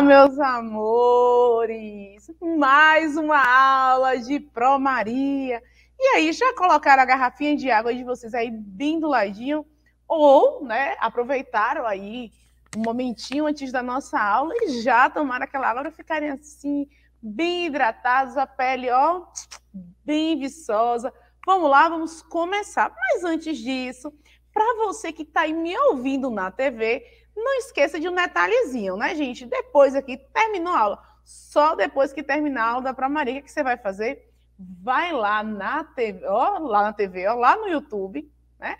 Olá, meus amores! Mais uma aula de Pro Maria. E aí, já colocaram a garrafinha de água de vocês aí bem do ladinho? Ou, né, aproveitaram aí um momentinho antes da nossa aula e já tomaram aquela água para ficarem assim, bem hidratados, a pele, ó, bem viçosa. Vamos lá, vamos começar. Mas antes disso, para você que está aí me ouvindo na TV, não esqueça de um detalhezinho, né, gente? Depois aqui, terminou a aula, só depois que terminar a aula da Pramaria, que você vai fazer? Vai lá na TV, ó, lá na TV, ó, lá no YouTube, né?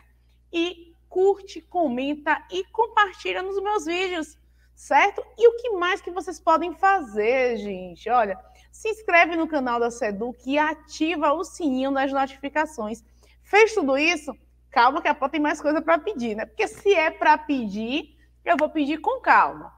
E curte, comenta e compartilha nos meus vídeos, certo? E o que mais que vocês podem fazer, gente? Olha, se inscreve no canal da Seduc e ativa o sininho das notificações. Fez tudo isso? Calma que a pó tem mais coisa para pedir, né? Porque se é para pedir, eu vou pedir com calma.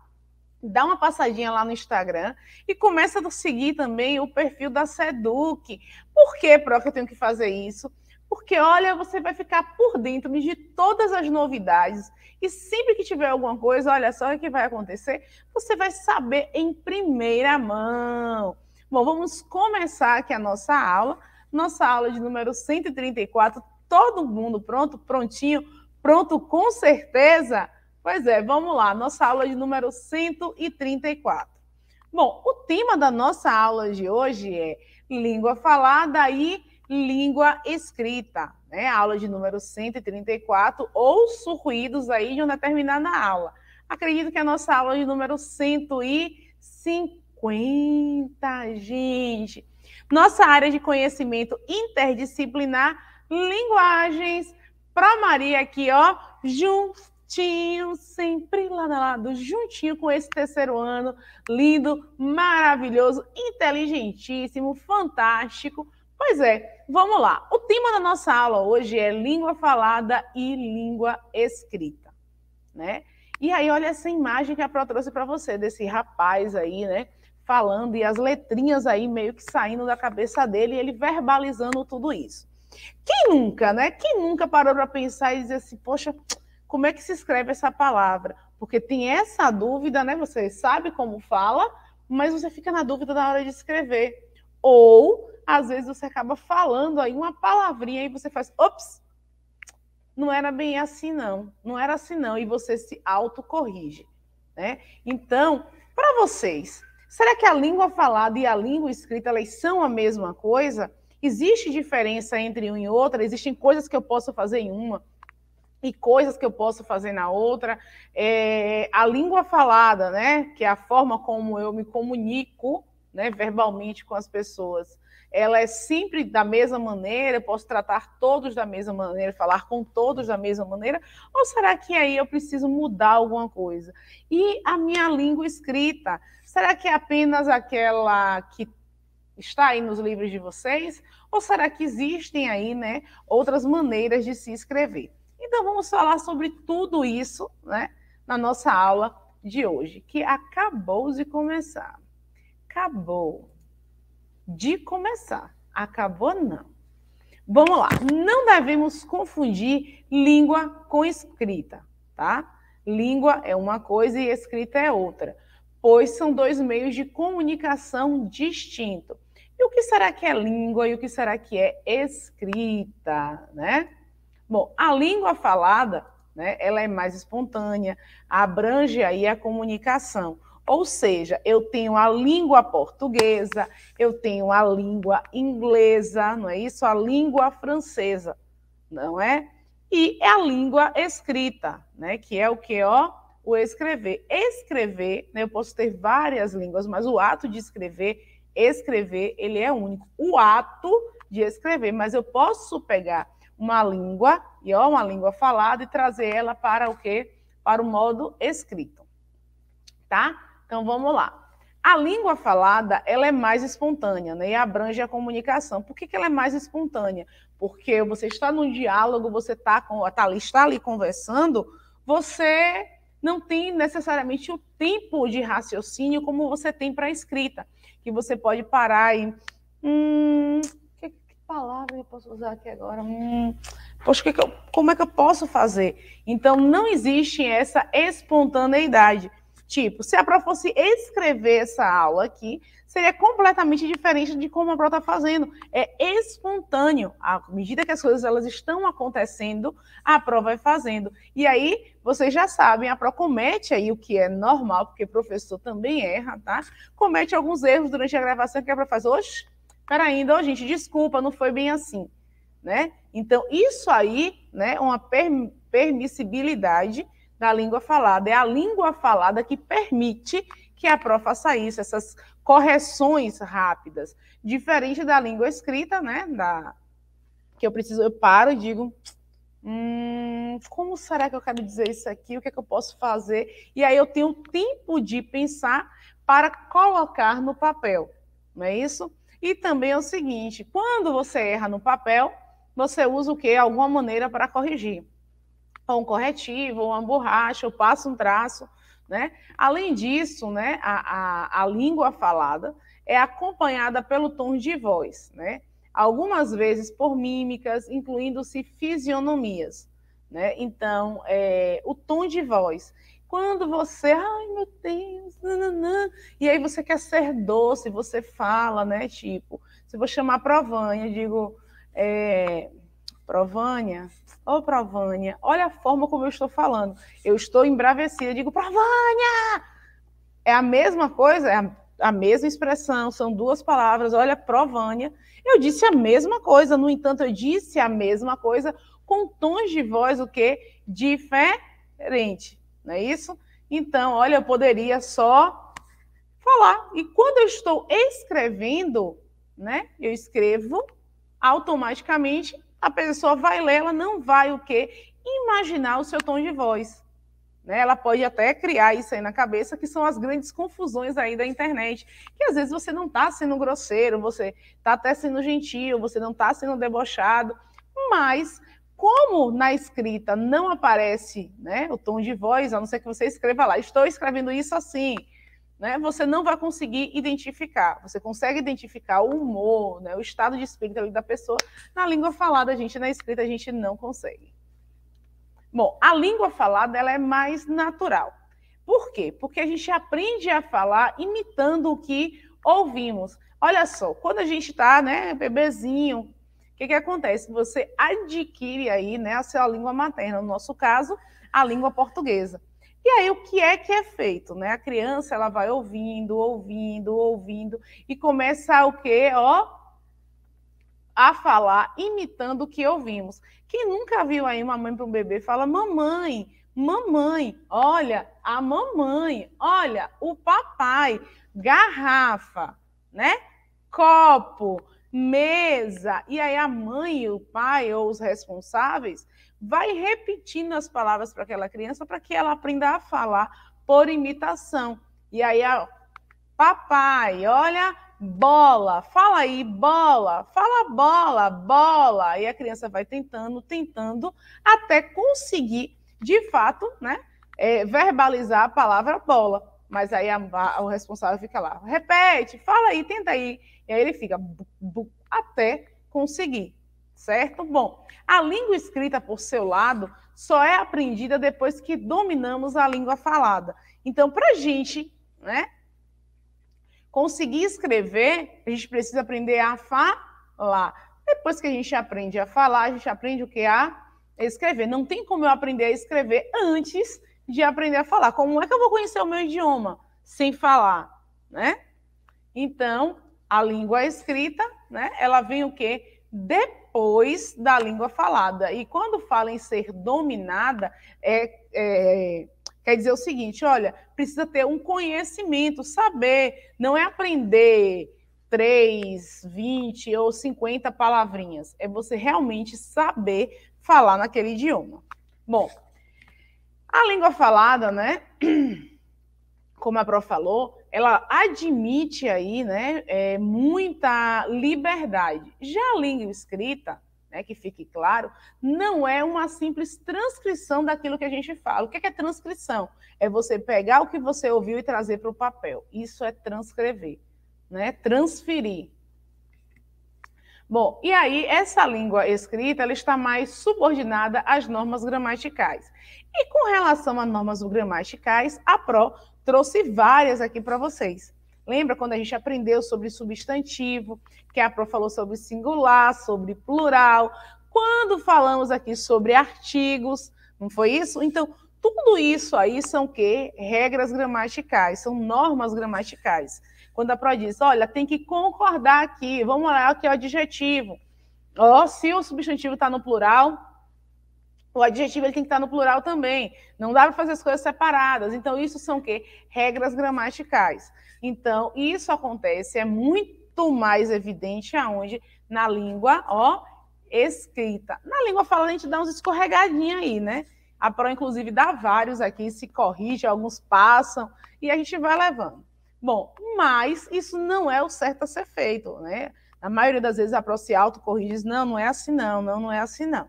Dá uma passadinha lá no Instagram e começa a seguir também o perfil da Seduc. Por que, prof, eu tenho que fazer isso? Porque, olha, você vai ficar por dentro de todas as novidades. E sempre que tiver alguma coisa, olha só o que vai acontecer, você vai saber em primeira mão. Bom, vamos começar aqui a nossa aula. Nossa aula de número 134. Todo mundo pronto? Prontinho? Pronto com certeza? Pois é, vamos lá, nossa aula de número 134. Bom, o tema da nossa aula de hoje é língua falada e língua escrita, né? Aula de número 134 ou ruídos aí de uma determinada aula. Acredito que a nossa aula de número 150, gente. Nossa área de conhecimento interdisciplinar, linguagens. Para Maria aqui, ó, junto juntinho, sempre lado a lado, juntinho com esse terceiro ano, lindo, maravilhoso, inteligentíssimo, fantástico. Pois é, vamos lá. O tema da nossa aula hoje é língua falada e língua escrita, né? E aí, olha essa imagem que a Pro trouxe para você, desse rapaz aí, né? Falando e as letrinhas aí meio que saindo da cabeça dele e ele verbalizando tudo isso. Quem nunca, né? Quem nunca parou para pensar e dizer assim, poxa, como é que se escreve essa palavra? Porque tem essa dúvida, né? Você sabe como fala, mas você fica na dúvida na hora de escrever. Ou, às vezes, você acaba falando aí uma palavrinha e você faz, ops, não era bem assim, não. Não era assim, não. E você se autocorrige, né? Então, para vocês, será que a língua falada e a língua escrita, elas são a mesma coisa? Existe diferença entre um e outra? Existem coisas que eu posso fazer em uma e coisas que eu posso fazer na outra. É, a língua falada, né, que é a forma como eu me comunico né, verbalmente com as pessoas, ela é sempre da mesma maneira, eu posso tratar todos da mesma maneira, falar com todos da mesma maneira, ou será que aí eu preciso mudar alguma coisa? E a minha língua escrita, será que é apenas aquela que está aí nos livros de vocês? Ou será que existem aí né, outras maneiras de se escrever? Então, vamos falar sobre tudo isso né, na nossa aula de hoje, que acabou de começar. Acabou de começar. Acabou, não. Vamos lá. Não devemos confundir língua com escrita, tá? Língua é uma coisa e escrita é outra, pois são dois meios de comunicação distintos. E o que será que é língua e o que será que é escrita, né? Bom, a língua falada, né, ela é mais espontânea, abrange aí a comunicação. Ou seja, eu tenho a língua portuguesa, eu tenho a língua inglesa, não é isso? A língua francesa, não é? E é a língua escrita, né? Que é o que, ó? O escrever. Escrever, né? Eu posso ter várias línguas, mas o ato de escrever, escrever, ele é único. O ato de escrever, mas eu posso pegar uma língua, e ó uma língua falada, e trazer ela para o quê? Para o modo escrito. Tá? Então vamos lá. A língua falada, ela é mais espontânea, né? E abrange a comunicação. Por que, que ela é mais espontânea? Porque você está num diálogo, você está, com, está, está ali conversando, você não tem necessariamente o tempo de raciocínio como você tem para a escrita, que você pode parar e... Hum, palavra que eu posso usar aqui agora? Hum, poxa, que é que eu, como é que eu posso fazer? Então, não existe essa espontaneidade. Tipo, se a prova fosse escrever essa aula aqui, seria completamente diferente de como a prova está fazendo. É espontâneo. À medida que as coisas elas estão acontecendo, a prova vai fazendo. E aí, vocês já sabem, a prova comete aí o que é normal, porque professor também erra, tá? Comete alguns erros durante a gravação que a para faz Oxe, Cara, ainda, então, gente, desculpa, não foi bem assim, né? Então, isso aí, né, é uma permissibilidade da língua falada. É a língua falada que permite que a prova faça isso, essas correções rápidas, diferente da língua escrita, né, da que eu preciso, eu paro e digo, hum, como será que eu quero dizer isso aqui? O que é que eu posso fazer? E aí eu tenho tempo de pensar para colocar no papel, não é isso? E também é o seguinte: quando você erra no papel, você usa o que? Alguma maneira para corrigir. Ou um corretivo, ou uma borracha, ou passa um traço. Né? Além disso, né, a, a, a língua falada é acompanhada pelo tom de voz, né? algumas vezes por mímicas, incluindo-se fisionomias. Né? Então, é, o tom de voz quando você, ai meu Deus, nananã, e aí você quer ser doce, você fala, né? Tipo, se eu vou chamar Provânia, digo, é, Provânia, ô oh, Provânia, olha a forma como eu estou falando. Eu estou embravecida, digo, Provânia! É a mesma coisa, é a, a mesma expressão, são duas palavras, olha, Provânia. Eu disse a mesma coisa, no entanto, eu disse a mesma coisa com tons de voz o quê? Diferente não é isso? Então, olha, eu poderia só falar. E quando eu estou escrevendo, né? Eu escrevo automaticamente, a pessoa vai ler, ela não vai o quê? Imaginar o seu tom de voz. Né? Ela pode até criar isso aí na cabeça, que são as grandes confusões aí da internet. Que às vezes você não está sendo grosseiro, você está até sendo gentil, você não está sendo debochado, mas como na escrita não aparece né, o tom de voz, a não ser que você escreva lá, estou escrevendo isso assim, né, você não vai conseguir identificar. Você consegue identificar o humor, né, o estado de espírito da pessoa. Na língua falada, a gente, na escrita, a gente não consegue. Bom, a língua falada ela é mais natural. Por quê? Porque a gente aprende a falar imitando o que ouvimos. Olha só, quando a gente está, né, bebezinho, o que, que acontece? Você adquire aí né, a sua língua materna, no nosso caso, a língua portuguesa. E aí o que é que é feito, né? A criança ela vai ouvindo, ouvindo, ouvindo e começa o quê? Ó, a falar imitando o que ouvimos. Quem nunca viu aí uma mãe para um bebê fala: "Mamãe, mamãe, olha a mamãe, olha o papai, garrafa, né? Copo, mesa. E aí a mãe, o pai ou os responsáveis vai repetindo as palavras para aquela criança para que ela aprenda a falar por imitação. E aí, ó, papai, olha, bola, fala aí, bola, fala bola, bola. E a criança vai tentando, tentando, até conseguir, de fato, né, é, verbalizar a palavra bola mas aí a, a, o responsável fica lá, repete, fala aí, tenta aí. E aí ele fica bu, bu, até conseguir, certo? Bom, a língua escrita por seu lado só é aprendida depois que dominamos a língua falada. Então, para a gente, né, conseguir escrever, a gente precisa aprender a falar. Depois que a gente aprende a falar, a gente aprende o que? A escrever. Não tem como eu aprender a escrever antes de aprender a falar. Como é que eu vou conhecer o meu idioma sem falar, né? Então, a língua escrita, né? Ela vem o quê? Depois da língua falada. E quando fala em ser dominada, é, é quer dizer o seguinte: olha, precisa ter um conhecimento, saber, não é aprender 3, 20 ou 50 palavrinhas, é você realmente saber falar naquele idioma. Bom, a língua falada, né? Como a Prof falou, ela admite aí, né, é, muita liberdade. Já a língua escrita, né, que fique claro, não é uma simples transcrição daquilo que a gente fala. O que é, que é transcrição? É você pegar o que você ouviu e trazer para o papel. Isso é transcrever, né? Transferir. Bom, e aí essa língua escrita ela está mais subordinada às normas gramaticais. E com relação a normas gramaticais, a PRO trouxe várias aqui para vocês. Lembra quando a gente aprendeu sobre substantivo, que a PRO falou sobre singular, sobre plural, quando falamos aqui sobre artigos, não foi isso? Então, tudo isso aí são que regras gramaticais, são normas gramaticais. Quando a PRO diz, olha, tem que concordar aqui, vamos olhar é o que é o adjetivo. Ó, se o substantivo está no plural, o adjetivo ele tem que estar tá no plural também. Não dá para fazer as coisas separadas. Então, isso são o quê? Regras gramaticais. Então, isso acontece, é muito mais evidente aonde? Na língua, ó, escrita. Na língua falada, a gente dá uns escorregadinhos aí, né? A PRO, inclusive, dá vários aqui, se corrige, alguns passam, e a gente vai levando. Bom, mas isso não é o certo a ser feito, né? A maioria das vezes a Proce Auto corrige diz, não, não é assim não, não, não é assim não.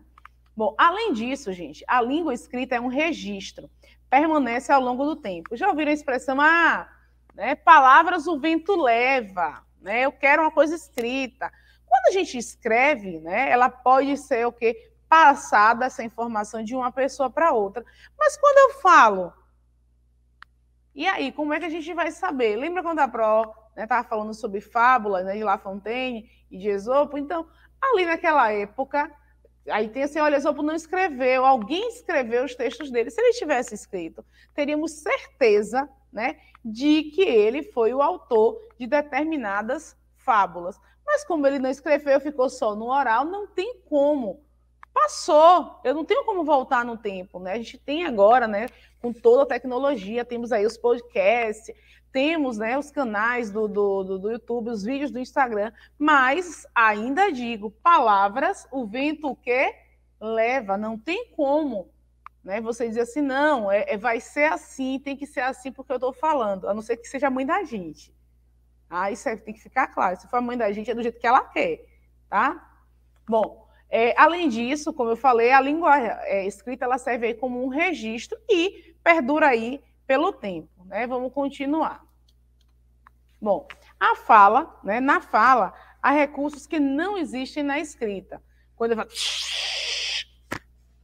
Bom, além disso, gente, a língua escrita é um registro, permanece ao longo do tempo. Já ouviram a expressão, ah, né, palavras o vento leva, né, eu quero uma coisa escrita. Quando a gente escreve, né, ela pode ser o quê? Passada essa informação de uma pessoa para outra. Mas quando eu falo, e aí, como é que a gente vai saber? Lembra quando a Pro estava né, falando sobre fábulas né, de La Fontaine e de Esopo? Então, ali naquela época, aí tem assim, olha, Esopo não escreveu, alguém escreveu os textos dele. Se ele tivesse escrito, teríamos certeza né, de que ele foi o autor de determinadas fábulas. Mas como ele não escreveu, ficou só no oral, não tem como. Passou, eu não tenho como voltar no tempo, né? A gente tem agora, né? com toda a tecnologia. Temos aí os podcasts, temos né, os canais do, do, do, YouTube, os vídeos do Instagram, mas ainda digo, palavras, o vento o quê? Leva, não tem como. Né, você dizer assim, não, é, é vai ser assim, tem que ser assim porque eu estou falando, a não ser que seja a mãe da gente. Ah, isso é, tem que ficar claro. Se for a mãe da gente, é do jeito que ela quer, tá? Bom, é, além disso, como eu falei, a língua é, escrita ela serve aí como um registro e perdura aí pelo tempo, né? Vamos continuar. Bom, a fala, né? Na fala, há recursos que não existem na escrita. Quando eu falo...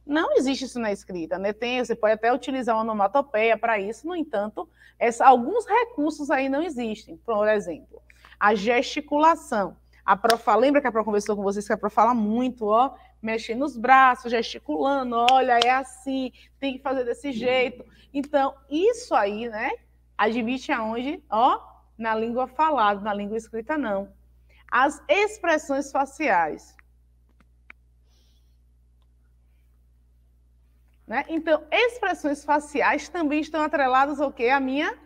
Não existe isso na escrita, né? Tem, você pode até utilizar uma onomatopeia para isso, no entanto, essa, alguns recursos aí não existem. Por exemplo, a gesticulação. A profa, lembra que a Pro conversou com vocês que a Pro fala muito, ó, mexendo os braços, gesticulando, olha, é assim, tem que fazer desse jeito. Então, isso aí, né? Admite aonde? Ó, na língua falada, na língua escrita, não. As expressões faciais. Né? Então, expressões faciais também estão atreladas ao quê? A minha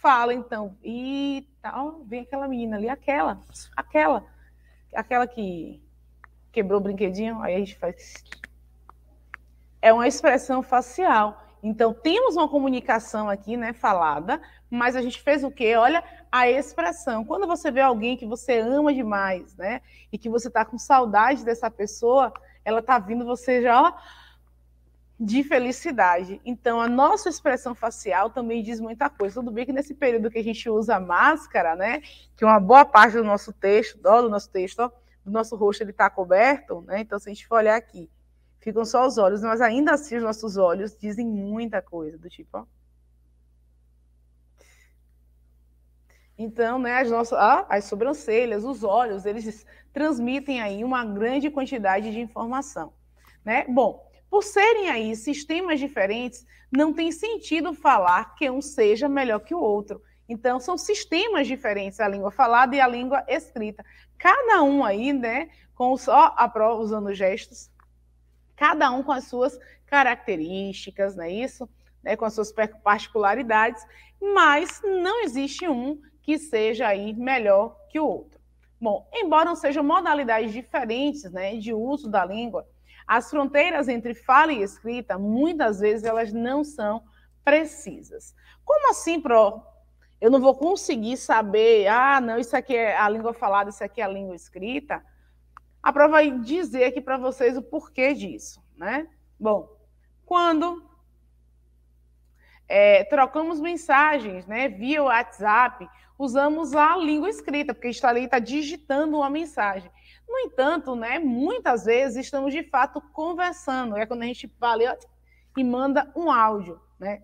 fala, então. E tal, vem aquela menina ali, aquela, aquela, aquela que quebrou o brinquedinho, aí a gente faz. É uma expressão facial. Então, temos uma comunicação aqui, né, falada, mas a gente fez o quê? Olha a expressão. Quando você vê alguém que você ama demais, né, e que você tá com saudade dessa pessoa, ela tá vindo você já, ó, de felicidade. Então, a nossa expressão facial também diz muita coisa. Tudo bem que nesse período que a gente usa máscara, né, que uma boa parte do nosso texto, ó, do nosso texto, ó, do nosso rosto ele está coberto, né? Então, se a gente for olhar aqui, ficam só os olhos, mas ainda assim os nossos olhos dizem muita coisa, do tipo, ó. Então, né, as nossas, ah, as sobrancelhas, os olhos, eles transmitem aí uma grande quantidade de informação, né? Bom, por serem aí sistemas diferentes, não tem sentido falar que um seja melhor que o outro. Então, são sistemas diferentes, a língua falada e a língua escrita. Cada um aí, né, com só a prova, usando gestos, cada um com as suas características, não é isso? Né, com as suas particularidades, mas não existe um que seja aí melhor que o outro. Bom, embora não sejam modalidades diferentes né, de uso da língua, as fronteiras entre fala e escrita, muitas vezes, elas não são precisas. Como assim, Pro? eu não vou conseguir saber, ah, não, isso aqui é a língua falada, isso aqui é a língua escrita. A prova vai é dizer aqui para vocês o porquê disso, né? Bom, quando é, trocamos mensagens, né, via WhatsApp, usamos a língua escrita, porque está ali está digitando uma mensagem. No entanto, né, muitas vezes estamos de fato conversando, é quando a gente fala e manda um áudio, né?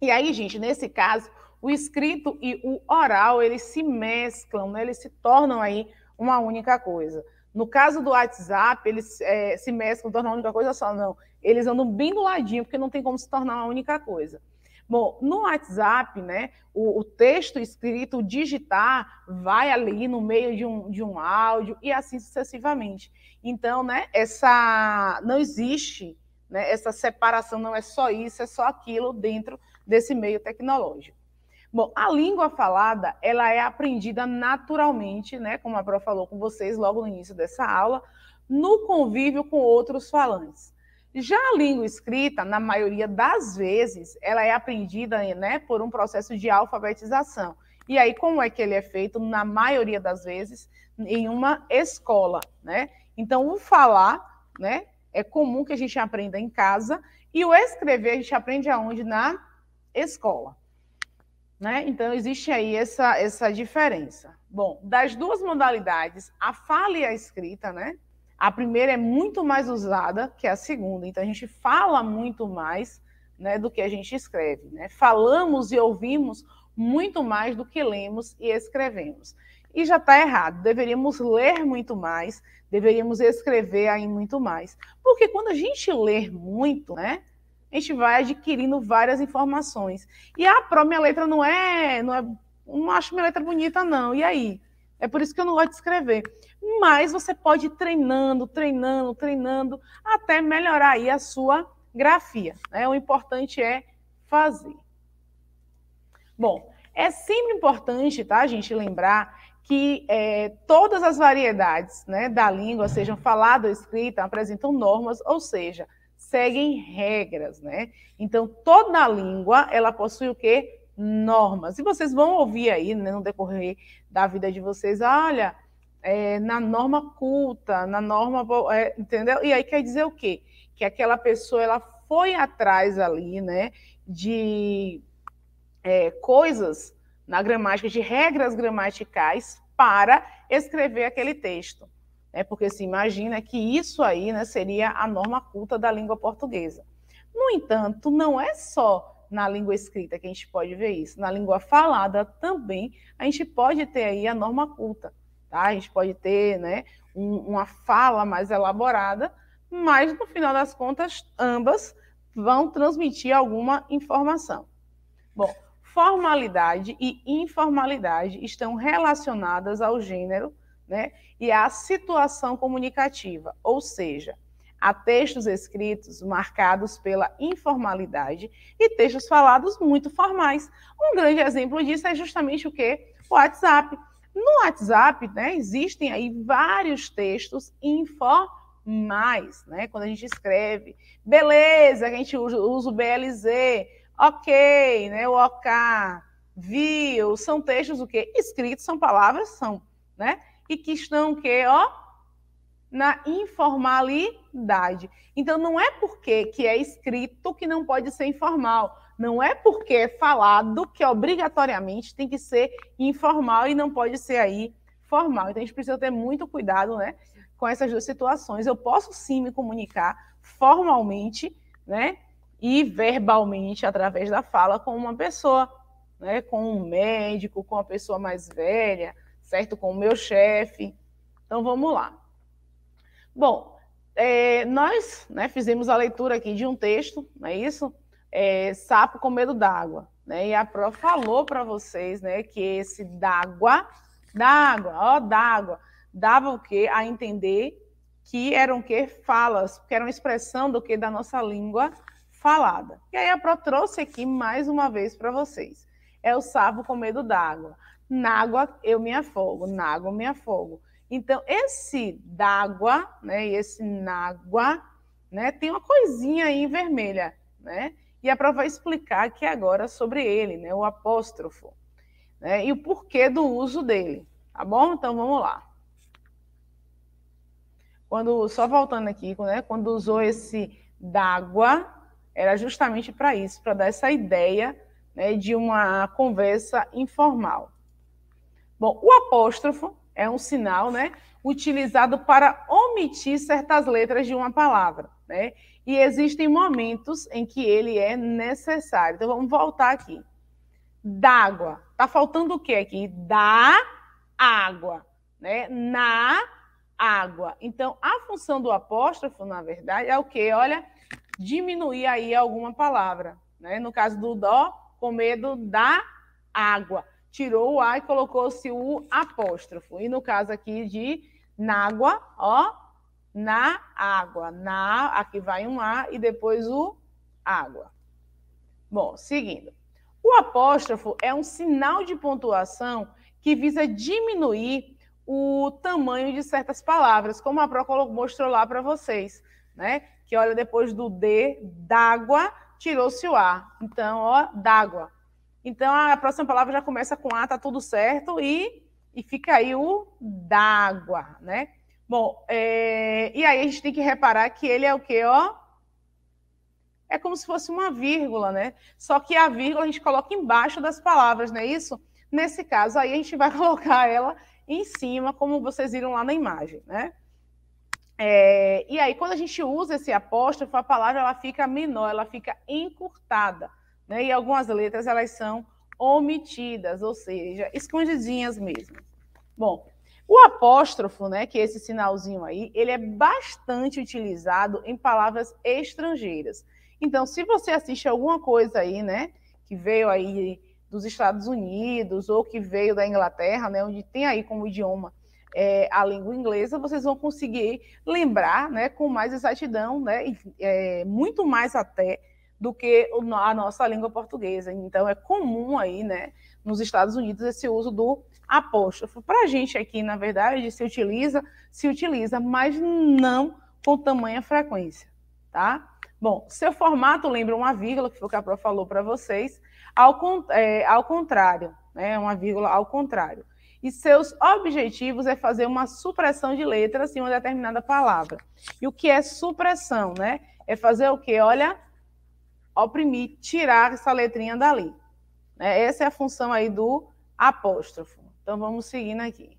E aí, gente, nesse caso, o escrito e o oral, eles se mesclam, né? eles se tornam aí uma única coisa. No caso do WhatsApp, eles é, se mesclam, tornam uma única coisa só, não. Eles andam bem do ladinho, porque não tem como se tornar uma única coisa. Bom, no WhatsApp, né, o, o, texto escrito, o digitar, vai ali no meio de um, de um áudio e assim sucessivamente. Então, né, essa não existe né, essa separação, não é só isso, é só aquilo dentro desse meio tecnológico. Bom, a língua falada, ela é aprendida naturalmente, né, como a Pró falou com vocês logo no início dessa aula, no convívio com outros falantes. Já a língua escrita, na maioria das vezes, ela é aprendida né, por um processo de alfabetização. E aí, como é que ele é feito? Na maioria das vezes, em uma escola, né? Então, o falar, né, é comum que a gente aprenda em casa, e o escrever a gente aprende aonde? Na escola. Né? Então, existe aí essa, essa diferença. Bom, das duas modalidades, a fala e a escrita, né? A primeira é muito mais usada que a segunda, então a gente fala muito mais né, do que a gente escreve. Né? Falamos e ouvimos muito mais do que lemos e escrevemos. E já está errado, deveríamos ler muito mais, deveríamos escrever aí muito mais. Porque quando a gente lê muito, né, a gente vai adquirindo várias informações. E a pró, minha letra não é, não é, não acho minha letra bonita não. E aí? É por isso que eu não gosto de escrever. Mas você pode ir treinando, treinando, treinando até melhorar aí a sua grafia, né? O importante é fazer. Bom, é sempre importante, tá, gente, lembrar que é, todas as variedades né, da língua, sejam falada ou escrita, apresentam normas, ou seja, seguem regras, né? Então, toda língua, ela possui o quê? Normas. E vocês vão ouvir aí, né, no decorrer da vida de vocês, olha, é, na norma culta, na norma... É, entendeu? E aí quer dizer o quê? Que aquela pessoa, ela foi atrás ali, né, de é, coisas na gramática, de regras gramaticais para escrever aquele texto né, porque se assim, imagina que isso aí né, seria a norma culta da língua portuguesa. No entanto, não é só na língua escrita que a gente pode ver isso, na língua falada também a gente pode ter aí a norma culta, tá? A gente pode ter, né, um, uma fala mais elaborada, mas no final das contas ambas vão transmitir alguma informação. Bom, formalidade e informalidade estão relacionadas ao gênero né? E a situação comunicativa, ou seja, há textos escritos marcados pela informalidade e textos falados muito formais. Um grande exemplo disso é justamente o que? O WhatsApp. No WhatsApp, né, existem aí vários textos informais, né? Quando a gente escreve, beleza, a gente usa, usa o BLZ, ok, né, o OK, viu, são textos o quê? Escritos, são palavras, são, né? e que estão que, é, ó, na informalidade. Então não é porque que é escrito que não pode ser informal, não é porque é falado que obrigatoriamente tem que ser informal e não pode ser aí formal. Então a gente precisa ter muito cuidado, né, com essas duas situações. Eu posso sim me comunicar formalmente, né, e verbalmente através da fala com uma pessoa, né, com um médico, com uma pessoa mais velha, certo? Com o meu chefe. Então vamos lá. Bom, é, nós né, fizemos a leitura aqui de um texto, não é isso? É, sapo com medo d'água. Né? E a Pro falou para vocês né, que esse d'água, d'água, ó, d'água, dava o quê? A entender que eram que falas, que era uma expressão do que da nossa língua falada. E aí a Pro trouxe aqui mais uma vez para vocês. É o sapo com medo d'água na água eu me afogo, na água eu me afogo. Então, esse d'água, né, e esse nágua, né, tem uma coisinha aí em vermelha, né? E a é prova vai explicar aqui agora sobre ele, né, o apóstrofo, né, e o porquê do uso dele, tá bom? Então, vamos lá. Quando, só voltando aqui, né, quando usou esse d'água, era justamente para isso, para dar essa ideia né, de uma conversa informal. Bom, o apóstrofo é um sinal, né, utilizado para omitir certas letras de uma palavra, né? E existem momentos em que ele é necessário. Então vamos voltar aqui. D'água. Tá faltando o que aqui? Da água, né? Na água. Então a função do apóstrofo, na verdade, é o que? Olha, diminuir aí alguma palavra, né? No caso do dó, com medo da água tirou o A e colocou-se o apóstrofo. E no caso aqui de nágua, ó, na água. Na, aqui vai um A e depois o água. Bom, seguindo. O apóstrofo é um sinal de pontuação que visa diminuir o tamanho de certas palavras, como a Prócola mostrou lá para vocês, né? Que olha, depois do D, d'água, tirou-se o A. Então, ó, d'água. Então a próxima palavra já começa com A, tá tudo certo, e, e fica aí o d'água, né? Bom, é, e aí a gente tem que reparar que ele é o quê, ó? É como se fosse uma vírgula, né? Só que a vírgula a gente coloca embaixo das palavras, não é isso? Nesse caso aí a gente vai colocar ela em cima, como vocês viram lá na imagem, né? É, e aí quando a gente usa esse apóstrofo, a palavra ela fica menor, ela fica encurtada né? E algumas letras elas são omitidas, ou seja, escondidinhas mesmo. Bom, o apóstrofo, né, que é esse sinalzinho aí, ele é bastante utilizado em palavras estrangeiras. Então, se você assiste alguma coisa aí, né, que veio aí dos Estados Unidos ou que veio da Inglaterra, né, onde tem aí como idioma é, a língua inglesa, vocês vão conseguir lembrar, né, com mais exatidão, né, é, muito mais até do que a nossa língua portuguesa. Então, é comum aí, né, nos Estados Unidos, esse uso do apóstrofo. Para a gente aqui, na verdade, se utiliza, se utiliza, mas não com tamanha frequência, tá? Bom, seu formato lembra uma vírgula, que foi o que a Pro falou para vocês, ao, é, ao contrário, né, uma vírgula ao contrário. E seus objetivos é fazer uma supressão de letras em uma determinada palavra. E o que é supressão, né? É fazer o quê? Olha, oprimir, tirar essa letrinha dali. Né? Essa é a função aí do apóstrofo. Então vamos seguindo aqui.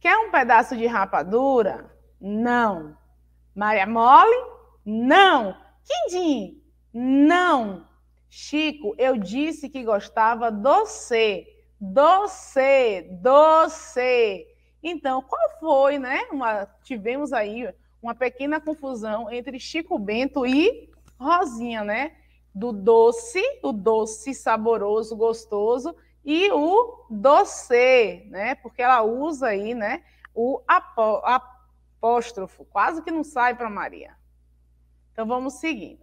Quer um pedaço de rapadura? Não. Maria Mole? Não. Quindim? Não. Chico, eu disse que gostava doce. Doce, doce. Então, qual foi, né? Uma, tivemos aí uma pequena confusão entre Chico Bento e Rosinha, né? Do doce, o doce saboroso, gostoso, e o doce, né? Porque ela usa aí, né? O apó, apóstrofo, quase que não sai para Maria. Então vamos seguindo.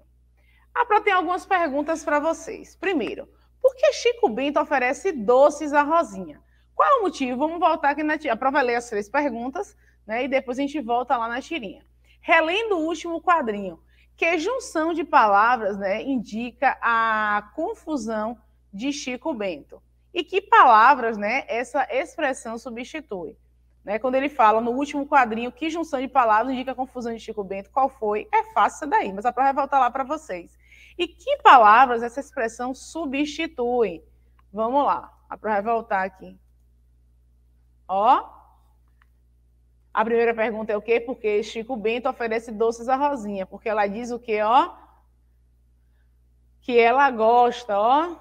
A ah, Pró tem algumas perguntas para vocês. Primeiro, por que Chico Bento oferece doces a Rosinha? Qual é o motivo? Vamos voltar aqui na tirinha. A Pró vai é ler as três perguntas, né? E depois a gente volta lá na tirinha. Relendo o último quadrinho, que junção de palavras né, indica a confusão de Chico Bento. E que palavras né, essa expressão substitui? Né, quando ele fala no último quadrinho, que junção de palavras indica a confusão de Chico Bento, qual foi? É fácil isso daí, mas a prova vai voltar lá para vocês. E que palavras essa expressão substitui? Vamos lá, a prova vai voltar aqui. Ó, a primeira pergunta é o quê? Porque Chico Bento oferece doces à Rosinha, porque ela diz o quê, ó? Que ela gosta, ó,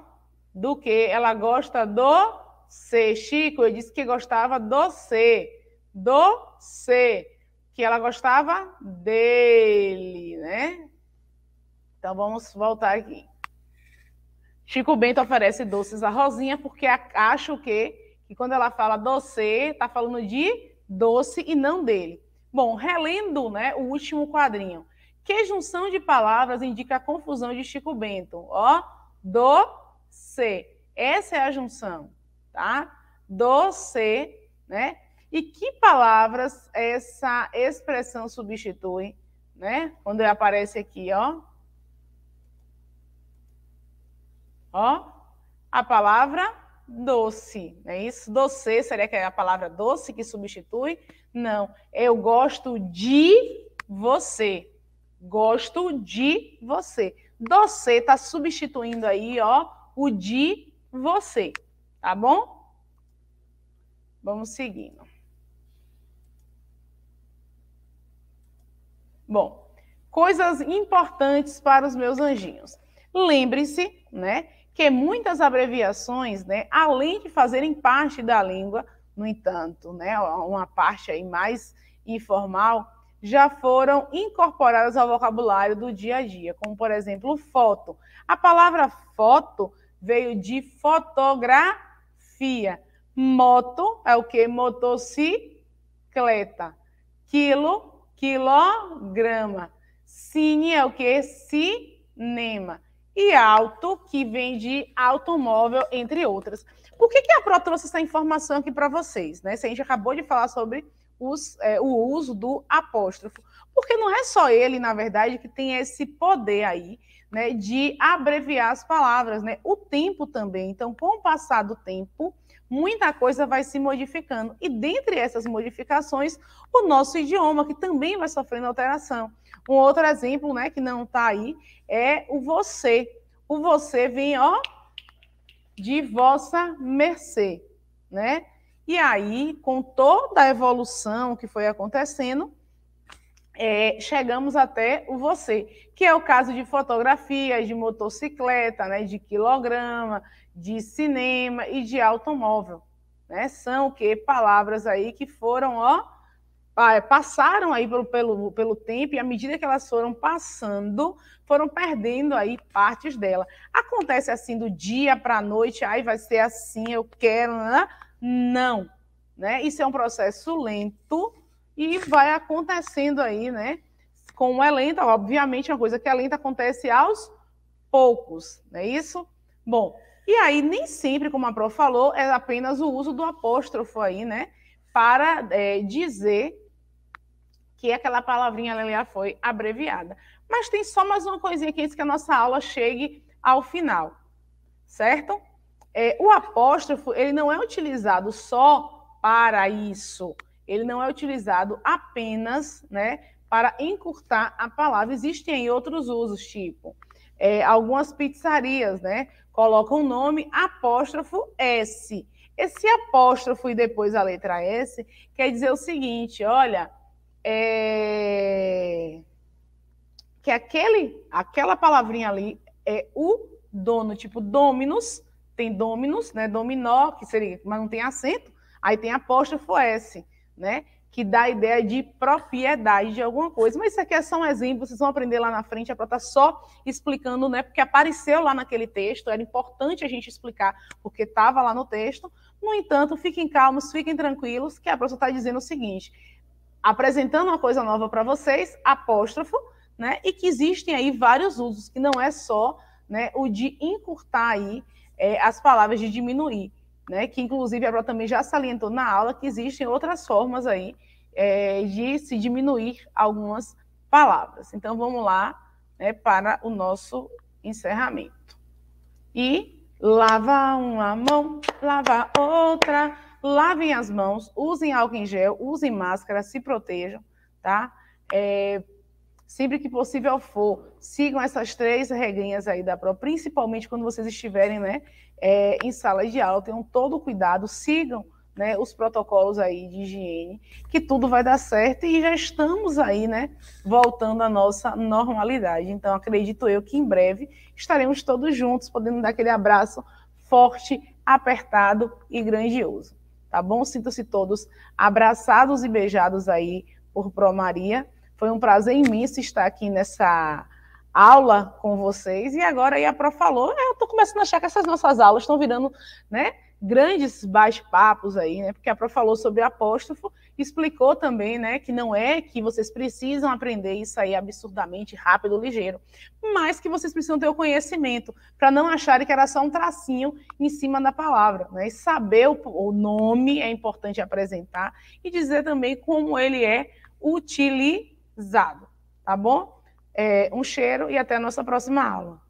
do que? Ela gosta do C. Chico, eu disse que gostava do C. Do C. Que ela gostava dele, né? Então vamos voltar aqui. Chico Bento oferece doces à Rosinha porque acha o que, que quando ela fala doce, tá falando de doce e não dele. Bom, relendo né, o último quadrinho. Que junção de palavras indica a confusão de Chico Bento? Ó, do, C. Essa é a junção, tá? Do, C, né? E que palavras essa expressão substitui, né? Quando aparece aqui, ó. Ó, a palavra doce, não é isso? Doce seria que é a palavra doce que substitui? Não, eu gosto de você. Gosto de você. Doce está substituindo aí, ó, o de você, tá bom? Vamos seguindo. Bom, coisas importantes para os meus anjinhos. Lembre-se, né, que muitas abreviações, né, além de fazerem parte da língua, no entanto, né, uma parte aí mais informal, já foram incorporadas ao vocabulário do dia a dia, como por exemplo, foto. A palavra foto veio de fotografia. Moto é o que? Motocicleta. Quilo, quilograma. Cine é o que? Cinema e auto, que vem de automóvel, entre outras. Por que, que a PRO trouxe essa informação aqui para vocês? Né? Se a gente acabou de falar sobre os, é, o uso do apóstrofo. Porque não é só ele, na verdade, que tem esse poder aí né, de abreviar as palavras, né? o tempo também. Então, com o passar do tempo, muita coisa vai se modificando. E dentre essas modificações, o nosso idioma, que também vai sofrendo alteração. Um outro exemplo, né, que não está aí, é o você. O você vem, ó, de vossa mercê, né? E aí, com toda a evolução que foi acontecendo, é, chegamos até o você, que é o caso de fotografias, de motocicleta, né, de quilograma, de cinema e de automóvel. Né? São o que? Palavras aí que foram ó, ah, é, passaram aí pelo, pelo, pelo tempo e à medida que elas foram passando, foram perdendo aí partes dela. Acontece assim do dia para a noite, aí vai ser assim, eu quero, né? não, né? Isso é um processo lento e vai acontecendo aí, né? Como é lenta, obviamente, uma coisa que é lenta acontece aos poucos, não é isso? Bom, e aí nem sempre, como a Pro falou, é apenas o uso do apóstrofo aí, né? para é, dizer que aquela palavrinha já foi abreviada. Mas tem só mais uma coisinha que antes que a nossa aula chegue ao final, certo? É, o apóstrofo ele não é utilizado só para isso. Ele não é utilizado apenas, né, para encurtar a palavra. Existem outros usos, tipo é, algumas pizzarias, né, colocam o nome apóstrofo S. Esse apóstrofo e depois a letra S quer dizer o seguinte, olha, é, que aquele, aquela palavrinha ali é o dono, tipo dominus, tem dominus, né? Dominó, que seria, mas não tem acento, aí tem apóstrofo S, né? Que dá a ideia de propriedade de alguma coisa. Mas isso aqui é só um exemplo, vocês vão aprender lá na frente, a Pró está só explicando, né? Porque apareceu lá naquele texto, era importante a gente explicar, porque estava lá no texto. No entanto, fiquem calmos, fiquem tranquilos, que a professora está dizendo o seguinte: apresentando uma coisa nova para vocês, apóstrofo, né? E que existem aí vários usos, que não é só né, o de encurtar aí é, as palavras de diminuir, né? Que inclusive a Bro também já salientou na aula que existem outras formas aí é, de se diminuir algumas palavras. Então vamos lá né, para o nosso encerramento. E lava uma mão, lava outra lavem as mãos, usem álcool em gel, usem máscara, se protejam, tá? É, sempre que possível for, sigam essas três regrinhas aí da prova, principalmente quando vocês estiverem, né, é, em sala de aula, tenham todo o cuidado, sigam né, os protocolos aí de higiene, que tudo vai dar certo e já estamos aí, né, voltando à nossa normalidade. Então, acredito eu que em breve estaremos todos juntos, podendo dar aquele abraço forte, apertado e grandioso tá bom? Sinta-se todos abraçados e beijados aí por Pro Maria. Foi um prazer imenso estar aqui nessa aula com vocês. E agora aí a Pro falou, é, eu estou começando a achar que essas nossas aulas estão virando, né? Grandes bate-papos aí, né? Porque a Pro falou sobre apóstrofo explicou também, né, que não é que vocês precisam aprender isso aí absurdamente rápido, ligeiro, mas que vocês precisam ter o conhecimento para não acharem que era só um tracinho em cima da palavra, né? E saber o, o nome é importante apresentar e dizer também como ele é utilizado, tá bom? É, um cheiro e até a nossa próxima aula.